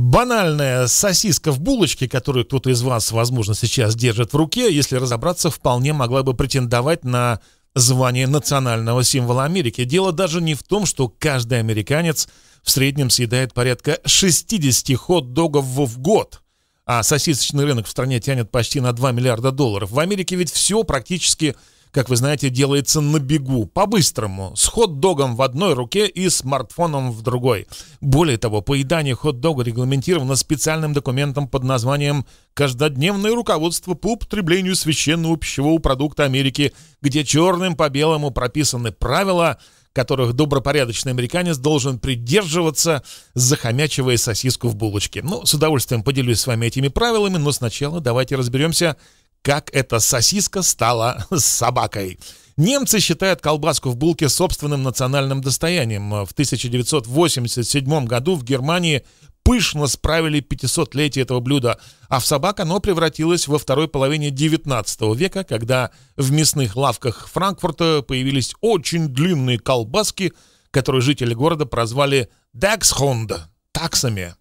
банальная сосиска в булочке, которую кто-то из вас, возможно, сейчас держит в руке, если разобраться, вполне могла бы претендовать на звание национального символа Америки. Дело даже не в том, что каждый американец в среднем съедает порядка 60 хот-догов в год, а сосисочный рынок в стране тянет почти на 2 миллиарда долларов. В Америке ведь все практически как вы знаете, делается на бегу, по-быстрому, с хот-догом в одной руке и смартфоном в другой. Более того, поедание хот-дога регламентировано специальным документом под названием «Каждодневное руководство по употреблению священного пищевого продукта Америки», где черным по белому прописаны правила, которых добропорядочный американец должен придерживаться, захомячивая сосиску в булочке. Ну, с удовольствием поделюсь с вами этими правилами, но сначала давайте разберемся, как эта сосиска стала собакой. Немцы считают колбаску в булке собственным национальным достоянием. В 1987 году в Германии пышно справили 500-летие этого блюда, а в собак оно превратилось во второй половине 19 века, когда в мясных лавках Франкфурта появились очень длинные колбаски, которые жители города прозвали «даксхонд» — таксами.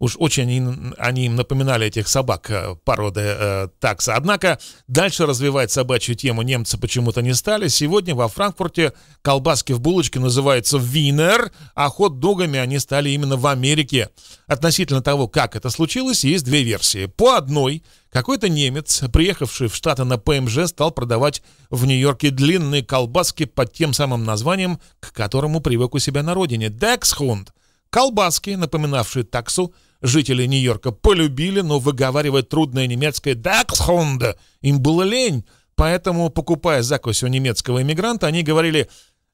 Уж очень они им напоминали этих собак э, породы э, такса. Однако дальше развивать собачью тему немцы почему-то не стали. Сегодня во Франкфурте колбаски в булочке называются «Винер», а хот-догами они стали именно в Америке. Относительно того, как это случилось, есть две версии. По одной – какой-то немец, приехавший в Штаты на ПМЖ, стал продавать в Нью-Йорке длинные колбаски под тем самым названием, к которому привык у себя на родине – Колбаски, напоминавшие таксу – Жители Нью-Йорка полюбили, но выговаривать трудное немецкое «Даксхунда» им было лень, поэтому, покупая закусь у немецкого иммигранта, они говорили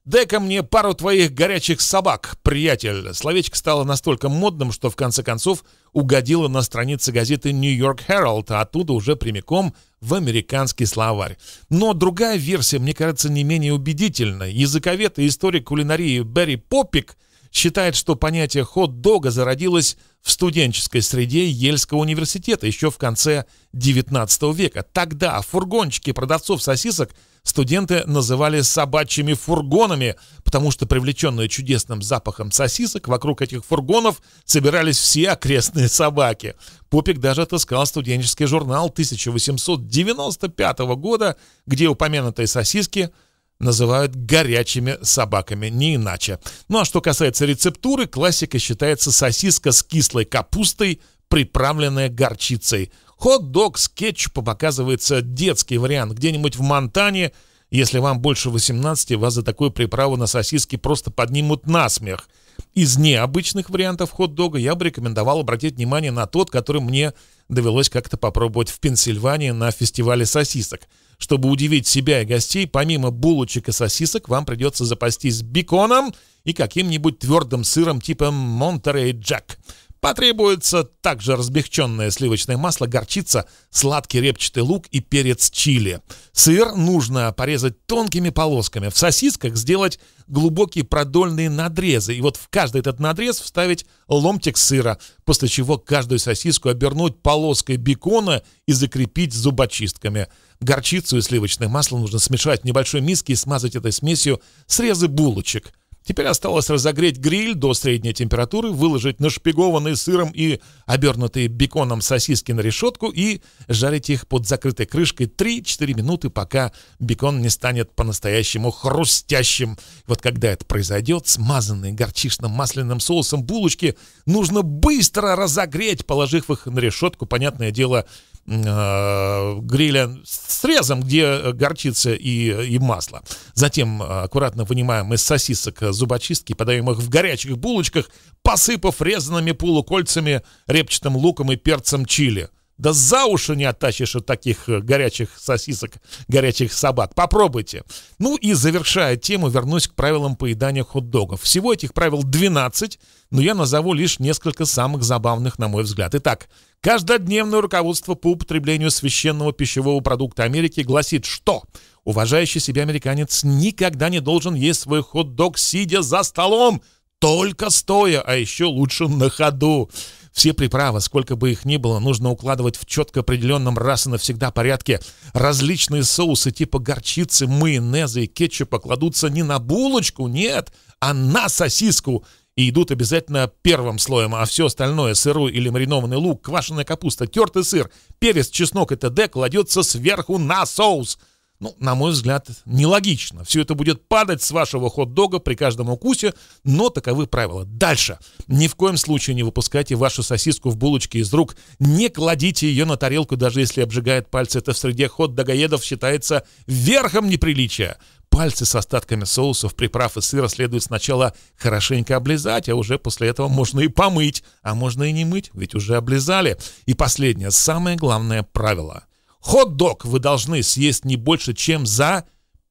«Дай-ка мне пару твоих горячих собак, приятель». Словечко стало настолько модным, что в конце концов угодило на страницы газеты «Нью-Йорк Herald, а оттуда уже прямиком в американский словарь. Но другая версия, мне кажется, не менее убедительна. Языковед и историк кулинарии Берри Попик – считает, что понятие хот-дога зародилось в студенческой среде Ельского университета еще в конце XIX века. Тогда фургончики продавцов сосисок студенты называли собачьими фургонами, потому что привлеченные чудесным запахом сосисок вокруг этих фургонов собирались все окрестные собаки. Попик даже отыскал студенческий журнал 1895 года, где упомянутые сосиски – называют горячими собаками, не иначе. Ну а что касается рецептуры, классика считается сосиска с кислой капустой, приправленная горчицей. Хот-дог с кетчупом оказывается детский вариант. Где-нибудь в Монтане, если вам больше 18, вас за такую приправу на сосиски просто поднимут на смех. Из необычных вариантов хот-дога я бы рекомендовал обратить внимание на тот, который мне довелось как-то попробовать в Пенсильвании на фестивале сосисок – чтобы удивить себя и гостей, помимо булочек и сосисок, вам придется запастись беконом и каким-нибудь твердым сыром типа Монтерей Джек – Потребуется также размягченное сливочное масло, горчица, сладкий репчатый лук и перец чили. Сыр нужно порезать тонкими полосками. В сосисках сделать глубокие продольные надрезы. И вот в каждый этот надрез вставить ломтик сыра, после чего каждую сосиску обернуть полоской бекона и закрепить зубочистками. Горчицу и сливочное масло нужно смешать в небольшой миске и смазать этой смесью срезы булочек. Теперь осталось разогреть гриль до средней температуры, выложить нашпигованные сыром и обернутые беконом сосиски на решетку и жарить их под закрытой крышкой 3-4 минуты, пока бекон не станет по-настоящему хрустящим. Вот когда это произойдет, смазанные горчичным масляным соусом булочки нужно быстро разогреть, положив их на решетку, понятное дело, э, гриля срезом, где горчица и, и масло. Затем э, аккуратно вынимаем из сосисок зубочистки, подаем их в горячих булочках, посыпав резанными полукольцами репчатым луком и перцем чили. Да за уши не оттащишь от таких э, горячих сосисок, горячих собак. Попробуйте. Ну и завершая тему, вернусь к правилам поедания хот-догов. Всего этих правил 12, но я назову лишь несколько самых забавных, на мой взгляд. Итак, каждодневное руководство по употреблению священного пищевого продукта Америки гласит, что уважающий себя американец никогда не должен есть свой хот-дог, сидя за столом, только стоя, а еще лучше на ходу. Все приправы, сколько бы их ни было, нужно укладывать в четко определенном раз и навсегда порядке. Различные соусы типа горчицы, майонеза и кетчупа кладутся не на булочку, нет, а на сосиску и идут обязательно первым слоем, а все остальное, сырой или маринованный лук, квашеная капуста, тертый сыр, перец, чеснок и т.д. кладется сверху на соус – ну, на мой взгляд, нелогично. Все это будет падать с вашего хот-дога при каждом укусе, но таковы правила. Дальше. Ни в коем случае не выпускайте вашу сосиску в булочке из рук. Не кладите ее на тарелку, даже если обжигает пальцы. Это в среде хот-догоедов считается верхом неприличия. Пальцы с остатками соусов, приправ и сыра следует сначала хорошенько облизать, а уже после этого можно и помыть, а можно и не мыть, ведь уже облизали. И последнее, самое главное правило – Хот-дог вы должны съесть не больше, чем за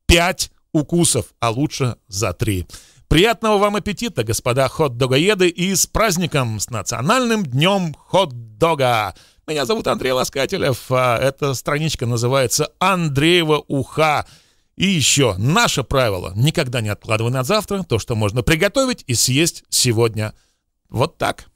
5 укусов, а лучше за 3. Приятного вам аппетита, господа хот-догоеды, и с праздником, с национальным днем хот-дога! Меня зовут Андрей Ласкателев, а эта страничка называется «Андреева уха». И еще, наше правило – никогда не откладывай на завтра то, что можно приготовить и съесть сегодня. Вот так.